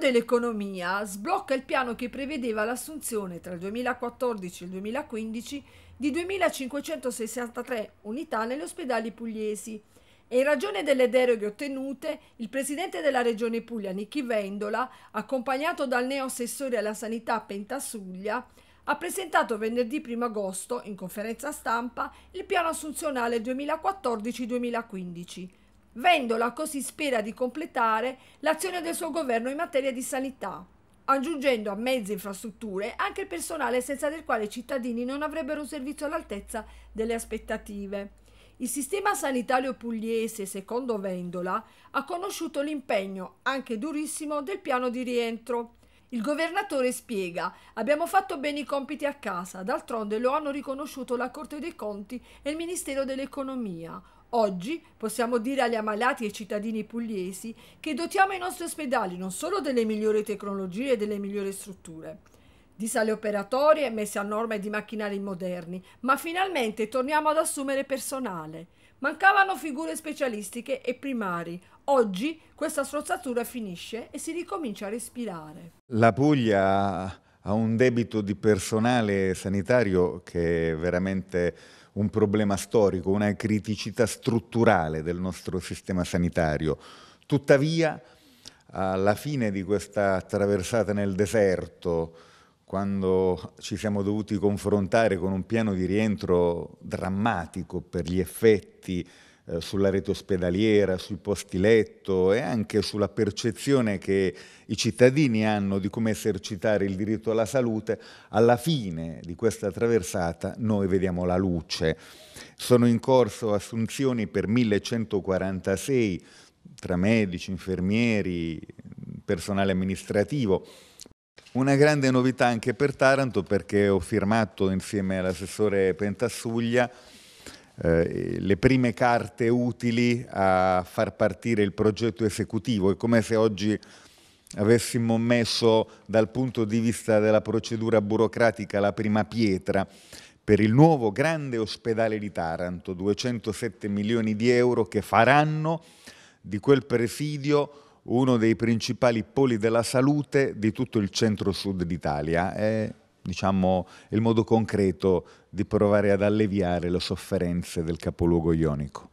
dell'economia sblocca il piano che prevedeva l'assunzione tra il 2014 e il 2015 di 2.563 unità negli ospedali pugliesi e in ragione delle deroghe ottenute il presidente della regione Puglia Nichi Vendola, accompagnato dal neoassessore alla sanità Pentasuglia, ha presentato venerdì 1 agosto in conferenza stampa il piano assunzionale 2014-2015 vendola così spera di completare l'azione del suo governo in materia di sanità, aggiungendo a mezze infrastrutture anche il personale senza del quale i cittadini non avrebbero un servizio all'altezza delle aspettative. Il sistema sanitario pugliese, secondo Vendola, ha conosciuto l'impegno, anche durissimo, del piano di rientro. Il governatore spiega: Abbiamo fatto bene i compiti a casa, d'altronde lo hanno riconosciuto la Corte dei Conti e il Ministero dell'Economia. Oggi possiamo dire agli ammalati e cittadini pugliesi che dotiamo i nostri ospedali non solo delle migliori tecnologie e delle migliori strutture, di sale operatorie messe a norma e di macchinari moderni, ma finalmente torniamo ad assumere personale. Mancavano figure specialistiche e primari. Oggi questa strozzatura finisce e si ricomincia a respirare. La Puglia ha un debito di personale sanitario che è veramente un problema storico, una criticità strutturale del nostro sistema sanitario. Tuttavia, alla fine di questa attraversata nel deserto, quando ci siamo dovuti confrontare con un piano di rientro drammatico per gli effetti eh, sulla rete ospedaliera, sui posti letto e anche sulla percezione che i cittadini hanno di come esercitare il diritto alla salute, alla fine di questa traversata noi vediamo la luce. Sono in corso assunzioni per 1146 tra medici, infermieri, personale amministrativo. Una grande novità anche per Taranto perché ho firmato insieme all'assessore Pentassuglia eh, le prime carte utili a far partire il progetto esecutivo. È come se oggi avessimo messo dal punto di vista della procedura burocratica la prima pietra per il nuovo grande ospedale di Taranto, 207 milioni di euro che faranno di quel presidio uno dei principali poli della salute di tutto il centro-sud d'Italia. È diciamo, il modo concreto di provare ad alleviare le sofferenze del capoluogo ionico.